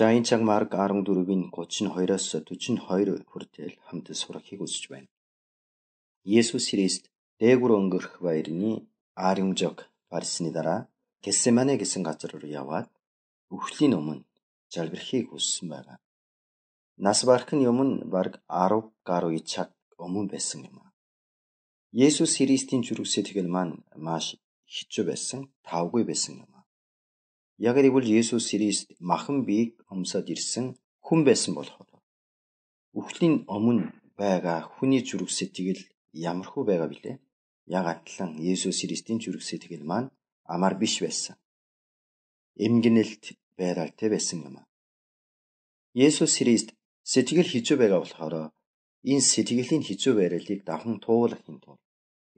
За энэ цаг марг 14-ийн 32-оос 42 хүртэл хамт сурахыг хүсэж байна. Есүс Христ дээгүр өнгөрөх баярны аримжог барьсны дараа Гесемане гэсэн газар руу яваад өвхлийн өмнө залбирхийг хүссэн байгаа. Нас барх нь өмнө бараг 10 гаруй цаг өмнө байсан юм аа. Есүс Христийн жүргсэтгэл маань маш хичүү байсан, тавгүй байсан юм. Яг тэгвэл Есүс Христ махан биеийг өмсөд ирсэн хүн байсан болохоор. Үхлийн өмнө байгаа хүний зүрхсээ тэгэл ямархуу байгаа билээ. Яг атлан Есүс Христийн зүрхсээ тэгэл маань амар биш байсан. Эмгэнэлт байралтай байсан юм. Есүс Христ сэтгэл хизүү байгаа болохоор энэ сэтгэлийн хизүү байралыг давхан туулахын тулд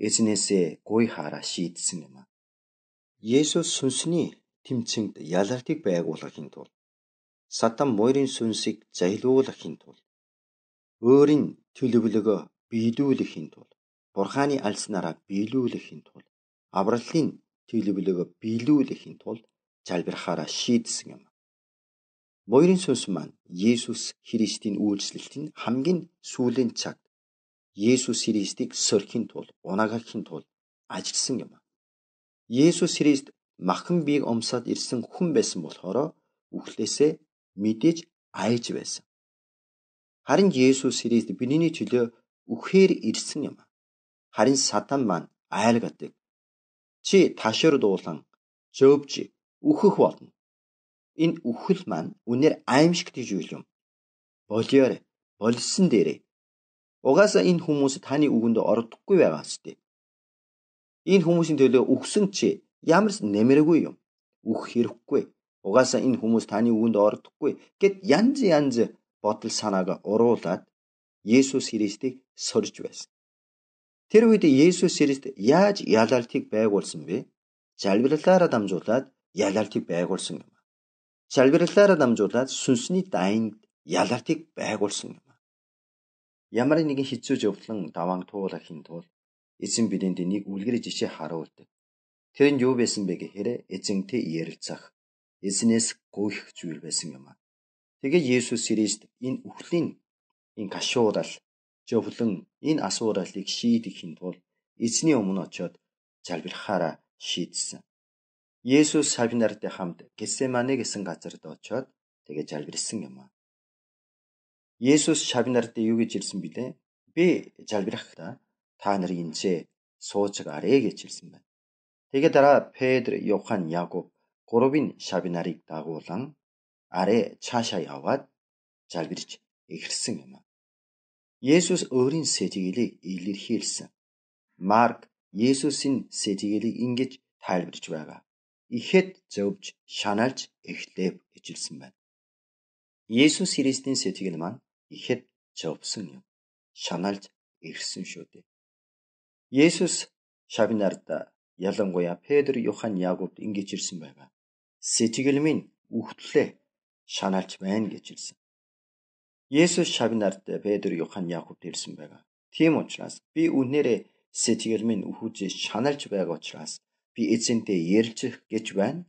эзнээсээ гуй хараа шийдсэн юм. Есүс сүнсний тэмцэнд ялалтыг байгуулахын тулд садан морин сүнсийг зайлуулахын тулд өөрийн төлөвлөгөө биелүүлэхин тулд бурханы альснараа биелүүлэхин тулд авралын төлөвлөгөө биелүүлэхин тулд залбирахаараа шийдсэн юм. Морин сүнс маань Есүс Христийн үйлчлэлтийн хамгийн сүүлийн цаг Есүс Христийг сөрхийн тулд, унагаахын тулд ажилласан юм. Есүс Христ махан биеийг омсоод ирсэн хүн байсан болохоор үхлээсээ мэдээж айж байсан. Харин Есүс Христ биний чөлөө үхээр ирсэн юм. Харин сатан маань айлгадаг. Чи ташир дуулан зөөвж үхэх болно. Энэ үхэл маань үнээр аимшиг гэж үйл юм. Болиорой. Болсон дээрээ. Угаасаа энэ хүмүүс таны үгэнд ордохгүй байгаа хэвчтэй. Энэ хүмүүсийн төлөө үхсэн чи Ямар ч нэмэргүй юм. Үх хэрэггүй. Угаасаа энэ хүмүүс таны үгэнд ордохгүй гэд янз янз бодол санааг уруулад Есүс Христийг сорж байсан. Тэр үед Есүс Христ яаж ялалтыг байгуулсан бэ? Залбирлаараа дамжуулаад ялалтыг байгуулсан юм. Залбирлаараа дамжуулаад сүнсний дайнд ялалтыг байгуулсан юм. Ямар нэгэн хэцүү зөвлөн даван туулахын тулд эзэн бидэнд нэг үлгэр жишээ харуулдаг. Тэр нь юу байсан бэ гэхээр эзэнтэй ярилцах эзнээс гүйх зүйл байсан юм аа. Тэгээ Есүс Христ энэ үхлийн энэ гашуурал зөвлөн энэ асууралыг шийдэхин тулд эзний өмнө очиод залбирахаараа шийдсэн. Есүс сав нартай хамт Гесемане гэсэн газарт очиод тэгээ залбирсан юм аа. Есүс сав нартай юу гэж ирсэн бilé? Би залбирахдаа та нарыг инжээ сууж гарэ гэж ирсэн байна. Тэгээ дараа Педр, Йохан, Якуб гурвын шаби нарыг дагуулan арай цаашаа яваад залбирч эхэлсэн юм. Есүс өөрийн сэтгэлийг илэрхийлсэн. Марк Есүсийн сэтгэлийг ингэж тайлбарж байгаа. Ихэд зөвж шаналж эхлэв гэж хэлсэн байна. Есүс Христийн сэтгэл маань ихэд зөвсөн юм. Шаналж ирсэн шүү дээ. Есүс шавнарда Ялангуяа Педр, Йохан, Ягуд ингэж ирсэн байгаа. Сэтгэл минь үхтлээ шанаалч байна гэж хэлсэн. Есүс шавнарт Педр, Йохан, Ягуд ирсэн байгаа. Тийм учраас би үнээрээ сэтгэл минь үхүүж шаналж байгаа учраас би эзэнтэй ярилцах гэж байна.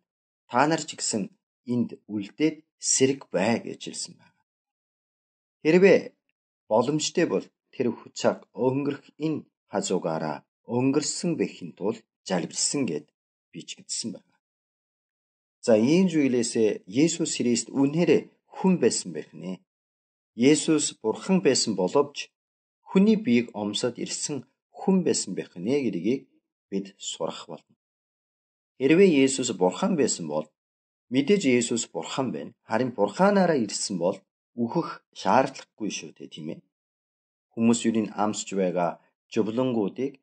Та нар ч гэсэн энд үлдээд сэрэг бай гэж хэлсэн байна. Хэрвээ боломжтой бол тэр хүчааг өнгөрөх энэ хазуугаараа өнгөрсөн бэхин тул залбирсан гэд бичигдсэн байна. За ийм зүйлээсээ Есүс Христ үнээрээ хүн байсан байх нэ. Есүс бурхан байсан боловч хүний биеийг омсод ирсэн хүн байсан байх нэ гэдгийг бид сурах болно. Хэрвээ Есүс бурхан байсан бол мэдээж Есүс бурхан байна. Харин бурханаараа ирсэн бол үхэх шаардлагагүй шүү дээ тийм ээ. Хүмүүс юу н амсч байгаа жовлонгуудыг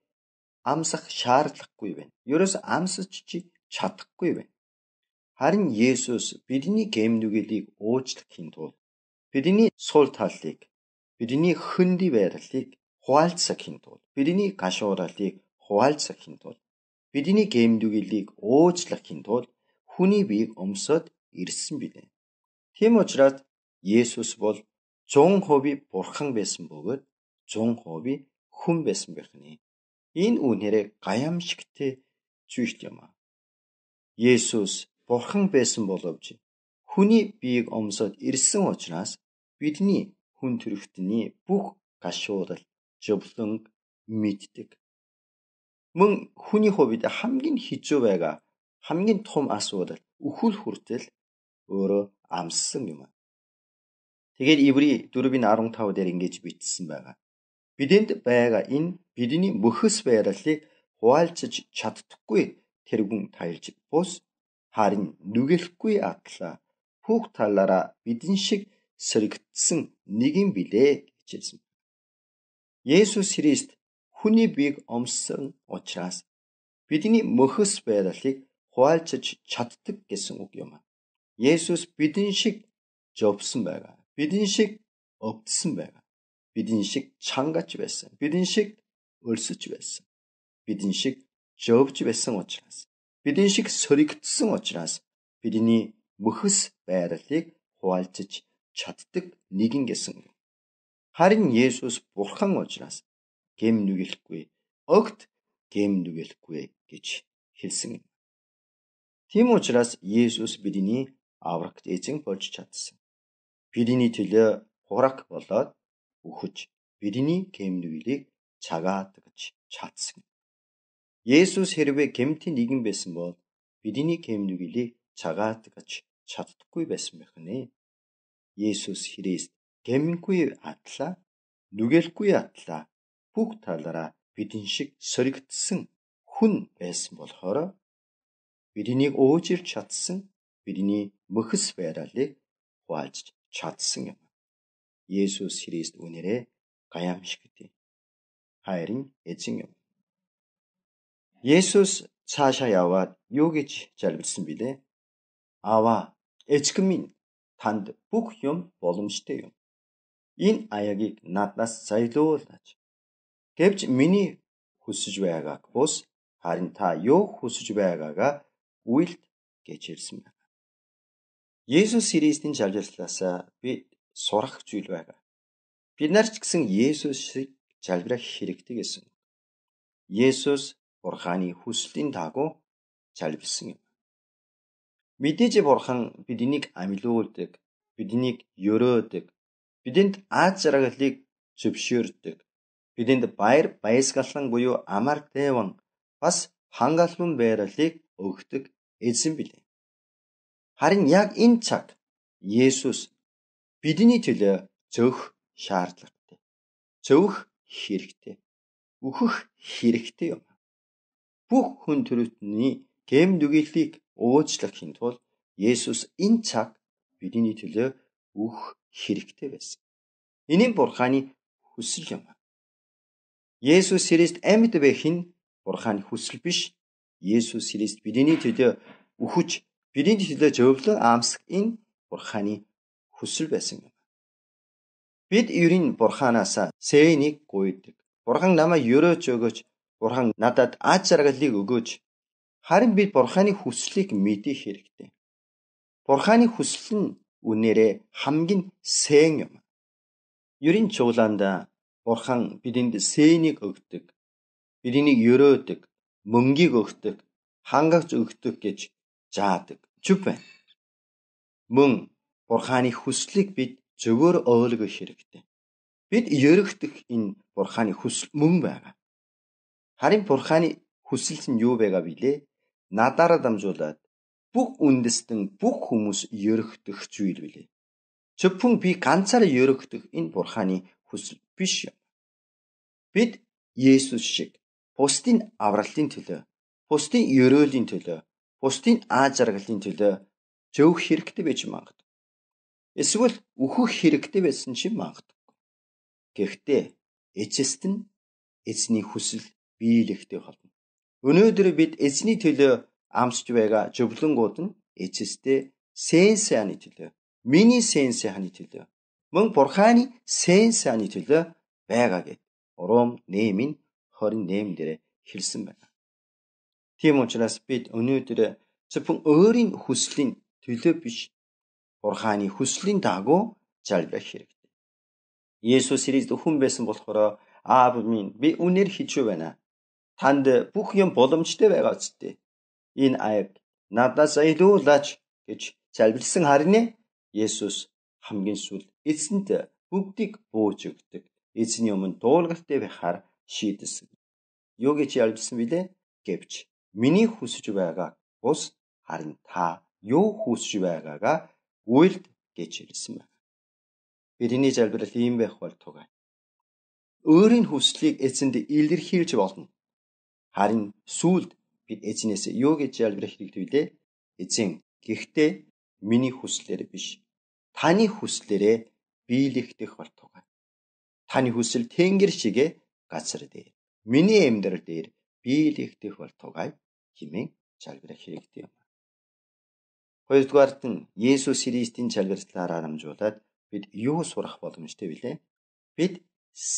амсах шаардлагагүй байна. Ерөөс амсаж чи чадахгүй байна. Харин Есүс бидний гэм нүгэлийг уучлахын тулд бидний суул талыг, бидний хөнди байрлалыг хуваалцахын тулд, бидний гашууралыг хуваалцахын тулд, бидний гэм нүгэлийг уучлахын тулд хүний биеийг өмсөд ирсэн билээ. Тийм учраас Есүс бол 100% бурхан байсан бөгөөд 100% хүн байсан байх нь. Энэ үнээрээ гаямшигтэй зүйлт юм аа. Есүс бурхан байсан боловч хүний биеийг омсоод ирсэн учраас бидний хүн төрөлхтний бүх гашуурал зөвлөн мэддэг. Мөн хүний хувьд хамгийн хэцүү байгаа хамгийн том асуудал үхэл хүртэл өөрөө амссан юм аа. Тэгээд Иври 4:15 дээр ингэж бичсэн байгаа бидэнд байгаа энэ бидний мөхөс байралыг хуваалцаж чаддаггүй тэргүн таялж бус харин нүгэлхгүй атла бүх талаараа бидэн шиг сэрэгдсэн нэг юм билээ гэжсэн. Есүс Христ хүний биеийг омссон учраас бидний мөхөс байдлыг хуваалцаж чаддаг гэсэн үг юм. Есүс бидэн шиг жовсон байгаа. Бидэн шиг өвдсөн байгаа бидний шиг чангаж байсан. Бидний шиг өлсөж байсан. Бидний шиг жовж байсан учраас бидний шиг сөрөгдсөн учраас бидний мөхс байдлыг хуваалцаж чаддаг нэгэн гэсэн. Харин Есүс бурхан учраас гэм нүгэлэхгүй огт гэм нүгэлэхгүй гэж хэлсэн юм. Тийм учраас Есүс бидний аврагт эзэн болж чадсан. Бидний төлөө хураг болоод өгч бидний гэмнүйлийг цагаатгаж чадсан. Есүс хэрвээ гэмтийн нэгэн байсан бол бидний гэмнүйлийг цагаатгаж чаддаггүй байсан байх нэ. Есүс Христ гэмгүй атлаа нүгэлгүй атлаа бүх талаараа бидэн шиг сөрөгдсөн хүн байсан болохоор биднийг өөжирч чадсан бидний мөхс байралыг хуваалж чадсан юм. 예수 그리스도 은혜를 가양시키되 하이린 애칭요 예수 사샤야와 요기치 잘붙습니다 아와 애치금민 단드 북염 болом시대요 인 아야기 나타스 사이도라지 гэвч миний хүсэж байгааг бус харин та юу хүсэж байгаагаа үйлд гэж ирсэн байна. Есүс Христийн шавжирслаасаа би сурах зүйл байгаа. Бид нар ч гэсэн Есүс шиг залбирах хэрэгтэй гэсэн. Есүс Бурханы хүслийн дагуу залбирсан юм. Мэдээж Бурхан биднийг амьлуулдаг, биднийг өрөөдөг, бидэнд аз жаргалыг зөвшөөрдөг. Бидэнд баяр баясгалан буюу амар тайван бас хангалуун байралыг өгдөг эзэн билээ. Харин яг энэ цаг Есүс Бидний төлөө зөөх шаардлагатай. Зөөх хэрэгтэй. Үхэх хэрэгтэй юм. Бүх хүн төрөлтний гэм нүгэлийг уучлахын тулд Есүс энэ цаг бидний төлөө үх хэрэгтэй байсан. Энийн бурханы хүсэл юм. Есүс Христ амьд байх нь бурханы хүсэл биш. Есүс Христ бидний төлөө үхэж, бидний төлөө зөвлөө аамсах энэ бурханы хүсэл байсан юм. Бид ер нь бурханаасаа сэнийг гуйдаг. Бурхан намайг өрөөч өгөөч. Бурхан надад аз жаргалыг өгөөч. Харин бид бурханы хүслийг мэдэх хэрэгтэй. Бурханы хүсэл нь үнээрээ хамгийн сэн юм. Ер нь чуулаанда бурхан бидэнд сэнийг өгдөг. Биднийг өрөөдөг, мөнгийг өгдөг, хангагч өгдөг гэж жаадаг. Чүп байна. Мөн Бурханы хүслийг бид зөвөр ойлгох хэрэгтэй. Бид ерөгдөх энэ Бурханы хүсэл мөн байгаа. Харин Бурханы хүсэл нь юу байгаа билээ? Надаараа дамжуулаад бүх үндэстэн бүх хүмүүс ерөгдөх зүйл билээ. Зөвхөн би ганцаараа ерөгдөх энэ Бурханы хүсэл биш юм. Бид Есүс шиг бусдын авралын төлөө, бусдын ерөөлийн төлөө, бусдын аа жаргалын төлөө зөвх хэрэгтэй байж магадгүй. Эсвэл өөхөх хэрэгтэй байсан ч магадгүй. Гэхдээ эцэст нь эзний хүсэл биелэгтэй холбоно. Өнөөдөр бид эзний төлөө амсж байгаа зөвлөнгүүд нь эцэстээ сэнс хааны төлөө, миний сэнс хааны төлөө, мөн бурханы сэнс хааны төлөө байгаа гэд. Уром нэмийн 28 дээр хэлсэн байна. Тийм учраас бид өнөөдөр зөвхөн өөрийн хүслийн төлөө биш бурханы хүслийн дагуу залбирах хэрэгтэй. Есүс Христ хүн байсан болохоор аав минь би үнээр хичүү байна. Танд бүх юм боломжтой байгаа үсттэй. Энэ аяг надаас илүүлж гэж залбирсан харин Есүс хамгийн сүүл эцэнд бүгдийг бууж өгдөг. Эзний өмнө дуулгартай байхаар шийдэсэн. Юу гэж ялжсан билээ? Гэвч миний хүсэж байгаа бус харин та юу хүсэж байгаагаа үйлд гэж хэлсэн байна. Бидний залбирал ийм байх бол тугай. Өөрийн хүслийг эзэнд илэрхийлж болно. Харин сүлд бид эзнээс юу гэж залбирах хэрэгтэй вэ? Эзэн гэхдээ миний хүслээр биш. Таны хүслээрээ биелэгдэх бол тугай. Таны хүсэл тэнгэр шигэ газар дээр. Миний амьдрал дээр биелэгдэх бол тугай хэмээн залбирах хэрэгтэй юм. Хоёрдугаарт нь Есүс Христийн чагсалаараа намжуулаад бид юу сурах боломжтой вэ? Бид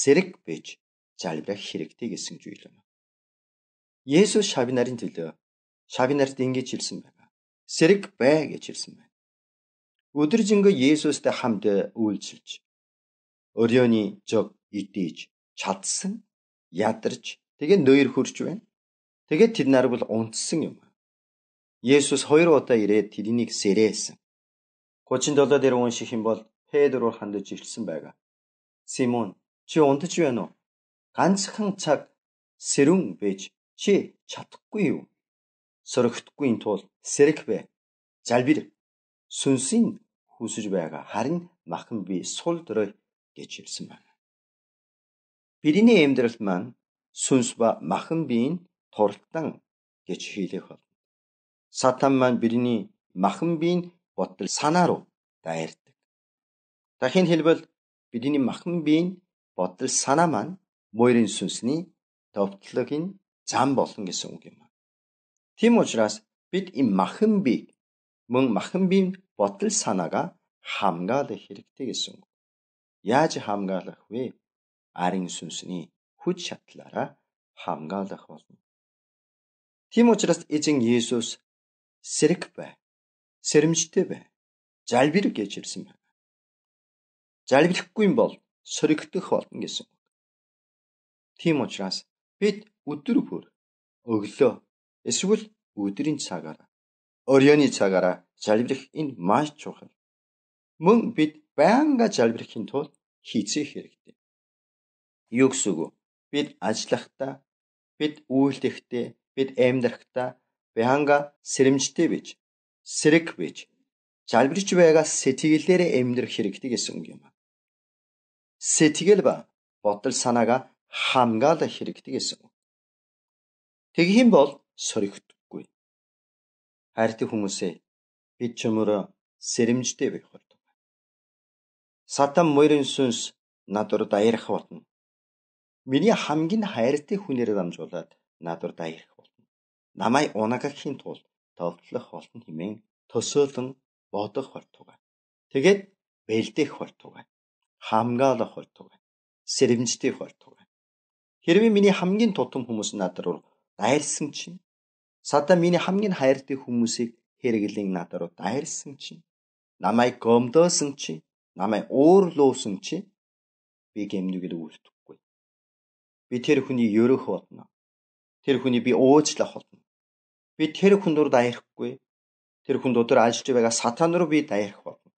сэрэг бич залбирах хэрэгтэй гэсэн зүйл юм. Есүс шави нарын төлөө шави нарт ингэж хэлсэн байна. Сэрэг бай гэж хэлсэн байна. Өдөр жингөө Есүстэй хамт үйлчилж өрөөний жог идэж чадсан ядарч тэгээ нөөр хөрж байна. Тэгээ тэд нар бол унтсан юм. Есүс хоёр удаа ирээд тэрнийг сэрээсэн. 37 дээр унших юм бол Петрор хандаж ирсэн байгаа. Симон чи унтж байна уу? Ганцхан цаг сэрүүн байж чи чадахгүй юу? Сөрөгдөхгүй тул сэрэг бэ. Залбир. Сүнсийн хүсэж байгаа. Харин махан би сул дөрөй гэж хэлсэн байна. Бириний эмдрэлт маань сүнс ба махан биеийн туртан гэж хэлэх бол сатан маань бидний махан биеийн бодол санаа руу дайрдаг. Дахин хэлбэл бидний махан биеийн бодол санаа маань мөрийн сүнсний төвтлөгийн зам болно гэсэн үг юм. Тийм учраас бид энэ махан биеийг мөн махан биеийн бодол санаагаа хамгаалах хэрэгтэй гэсэн үг. Яаж хамгаалах вэ? Арын сүнсний хүч шатлаараа хамгаалах болно. Тийм учраас эзэн Есүс сэрэг бай. Сэрэмжтэй бай. Залбир гэж ирсэн байна. Залбирлахгүй юм бол сөрөгдөх болно гэсэн. Тийм учраас бид өдөр бүр өглөө эсвэл өдрийн цагаараа оройны цагаараа залбирх энэ маш чухал. Мөн бид байнга залбирхийн тулд хийцээх хэрэгтэй. Юу гэсэн үг вэ? Бид ажиллахдаа, бид үйлдэхдээ, бид амьдрахдаа байнга сэрэмжтэй бич сэрэг бич залбирч байгаа сэтгэлээрээ амьдрах хэрэгтэй гэсэн үг юм. Сэтгэл ба бодол санаага хамгаалах хэрэгтэй гэсэн үг. Тэгхийн бол сөрөгдөхгүй. Хайртай хүмүүсээ бид чөмөрө сэрэмжтэй байх болдог. Сатан мөрийн сүнс надад даярах болно. Миний хамгийн хайртай хүнээр дамжуулаад надад даярах намайг унагахийн тулд товтлох олон хэмээн төсөөлөн бодох хурдугай. Тэгээд бэлдэх хурдугай. Хамгаалах хурдугай. Сэрэмждэх хурдугай. Хэрвээ миний хамгийн тутам хүмүүс надад руу дайрсан чинь сада миний хамгийн хайртай хүмүүсийг хэрэглэн надад руу дайрсан чинь намайг гомдоосон чинь намайг уурлуусан чинь би гэмнүгэл үлдэхгүй. Би тэр хүний ерөөх болно. Тэр хүний би өөжлөх болно. Би тэр хүн рүү даярхгүй. Тэр хүн дотор ажиллаж байгаа сатан руу би даярх болно.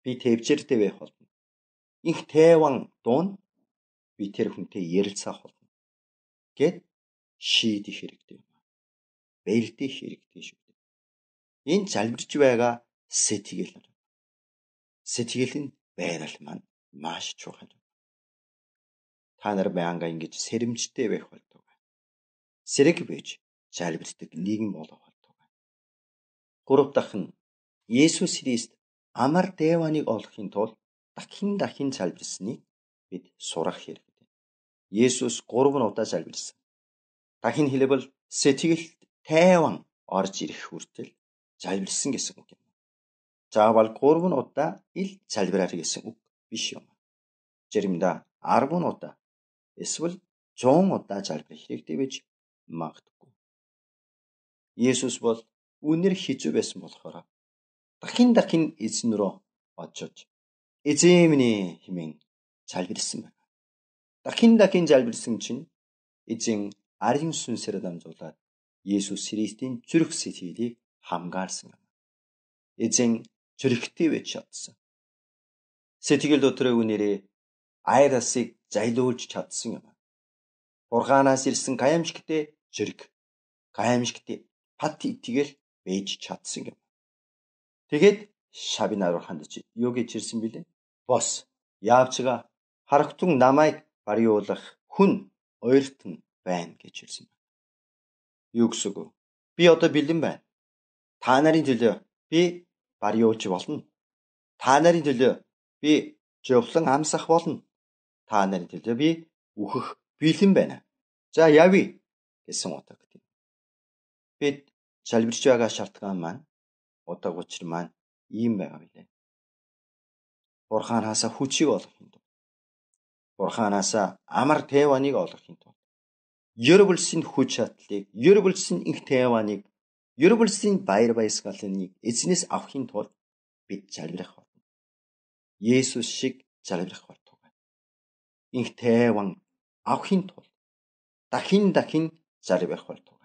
Би тэвчээртэй байх болно. Инх тайван дуун би тэр хүнтэй ярилцах болно. Гэт шийдэх хэрэгтэй юм. Бэлдэх хэрэгтэй шүү дээ. Энэ залбирч байгаа сэтгэл сэтгэлийн байрал маань маш чухал. Та нар байнга ингэж сэрэмжтэй байх болдог. Сэрэг бийж залбирдаг нийгэм болох болдог. Гурав дахь нь Есүс Христ амар дайваныг олохын тулд дахин дахин залбирсныг бид сурах хэрэгтэй. Есүс 3 удаа залбирсан. Дахин хэлбэл сэтгэлд тайван орж ирэх хүртэл залбирсан гэсэн үг юм. Заавал 3 удаа ил залбираар гэсэн үг биш юм. Жиримдээ 10 удаа эсвэл 100 удаа залбирах хэрэгтэй бич магадгүй. Есүс бол үнэр хизүү байсан болохоор дахин дахин эзэн рүү очиж эзэмний хэмээн залбирсан байна. Дахин дахин залбирсан чинь эзэн ариун сүнсээр дамжуулаад Есүс Христийн зүрх сэтгэлийг хамгаарсан юм. Эзэн зүрхтэй байж чадсан. Сэтгэл дотроо үнэрээ айрасыг зайлуулж чадсан юм. Ургаанаас ирсэн каямшигтэй зэрэг каямшигтэй хат итгэл байж чадсан юм. Тэгэхэд Шавинаар хандж юу гэж ирсэн бilé? Бос Яавчга харагтун намайг барьуулах хүн ойртон байна гэж ирсэн байна. Юу гэсэн үг? Би одоо бэлэн байна. Та нарын төлөө би барьуулж болно. Та нарын төлөө би жовлон амсах болно. Та нарын төлөө би үхэх бэлэн байна. За явъя гэсэн утга гэдэг бид залбирч байгаа шалтгаан маань удаг учир маань ийм байгаа билээ. Бурхаанаас хүчийг олохын тулд Бурхаанаас амар тайваныг олохын тулд Ербэлсийн хүч чадлыг, Ербэлсийн их тайваныг, Ербэлсийн баяр баясгалыг эзнээс авахын тулд бид залбирах болно. Есүс шиг залбирах болдог. Инх тайван авахын тулд дахин дахин залбирах болдог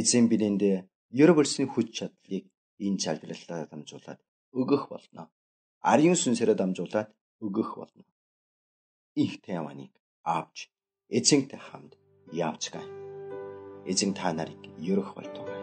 эзэн бидэнд ерөг улсын хүч чадлыг энэ залбиралтаар дамжуулаад өгөх болно. Арын сүнсээрээ дамжуулаад өгөх болно. Их тэмэнийг авч эзэнтэй хамт явцгаая. Эзэн та нарыг ерөх болтугай.